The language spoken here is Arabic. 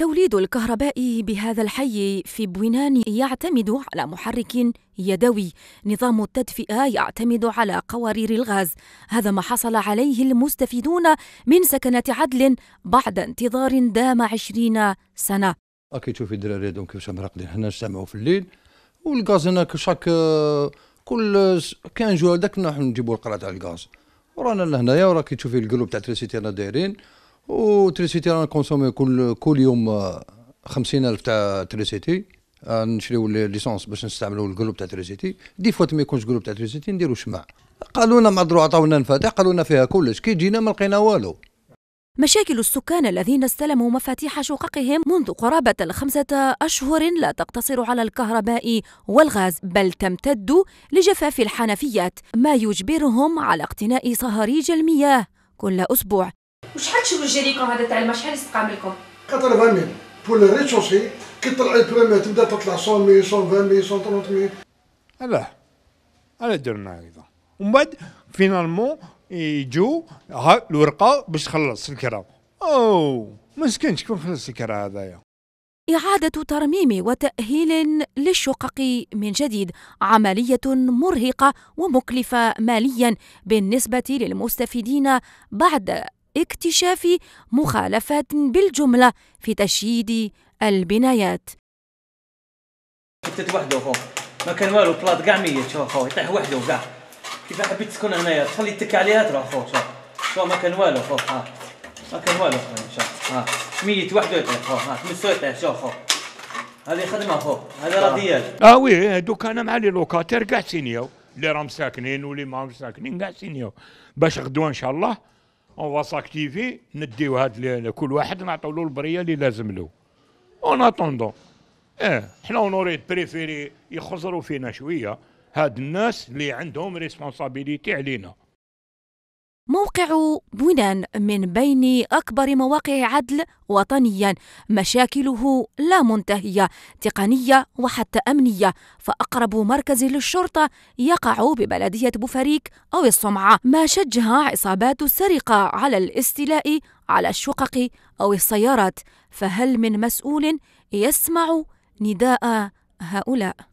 توليد الكهرباء بهذا الحي في بوينان يعتمد على محرك يدوي نظام التدفئة يعتمد على قوارير الغاز هذا ما حصل عليه المستفيدون من سكنة عدل بعد انتظار دام عشرين سنة اكيد تشوفي الدراري هذو كيفاش مراقدين حنا نجتمعوا في الليل والغاز هنا كشاك كل كان جوال داك نحن نجيبوا القرعه تاع الغاز ورانا لهنايا وراكي تشوفي القلوب تاع تريسيتي دايرين وتريسيتي رانا كونسومي كل كل يوم 50 ألف تاع تريسيتي آه، نشريو ليسونس باش نستعملوا الجروب تاع تريسيتي دي فوات ما يكونش جروب تاع تريسيتي نديروا شمع قالوا لنا معذروا عطاونا انفتاح قالوا لنا فيها كلش كي جينا ما لقينا والو مشاكل السكان الذين استلموا مفاتيح شققهم منذ قرابة الخمسة أشهر لا تقتصر على الكهرباء والغاز بل تمتد لجفاف الحنفيات ما يجبرهم على اقتناء صهاريج المياه كل أسبوع وشحال تشوج ليكم هذا تاع الماء شحال لكم 80 بور لو ريتشوسي كي طلعي البريمير تبدا تطلع 100 120 130 لا على درنا ايضا ومن بعد فينالمون يجو ها الورقه باش تخلص الكرا او مسكين شكون خلص الكرا هذايا إعادة ترميم وتأهيل للشقق من جديد عملية مرهقة ومكلفة ماليا بالنسبة للمستفيدين بعد اكتشاف مخالفات بالجملة في تشييد البنايات حتى وحده خو ما كان والو بلاط كاع ميت شوف خو يطيح وحده كاع كيف حبيت تسكن هنايا تخلي تك عليها تروح خو شوف شوف ما كان والو خو ها ما كان والو خو شوف ها ميت وحده يطيح خو ها تمسو يطيح شوف خو هذه خدمه خو هذا راه ديالي اه وي هذوك انا مع لي لوكاتير كاع سينياو اللي راهم ساكنين واللي ماهم ساكنين كاع سينياو باش غدوه ان شاء الله اون فا ساكتيفي نديو هاد كل واحد نعطيو له البريه اللي لازم له اون اتوندون اه حنا اونوري بريفيري يخزروا فينا شويه هاد الناس اللي عندهم ريسبونسابيليتي علينا موقع بونان من بين أكبر مواقع عدل وطنيا مشاكله لا منتهية تقنية وحتى أمنية فأقرب مركز للشرطة يقع ببلدية بوفريك أو الصمعة ما شجع عصابات السرقة على الاستيلاء على الشقق أو السيارات فهل من مسؤول يسمع نداء هؤلاء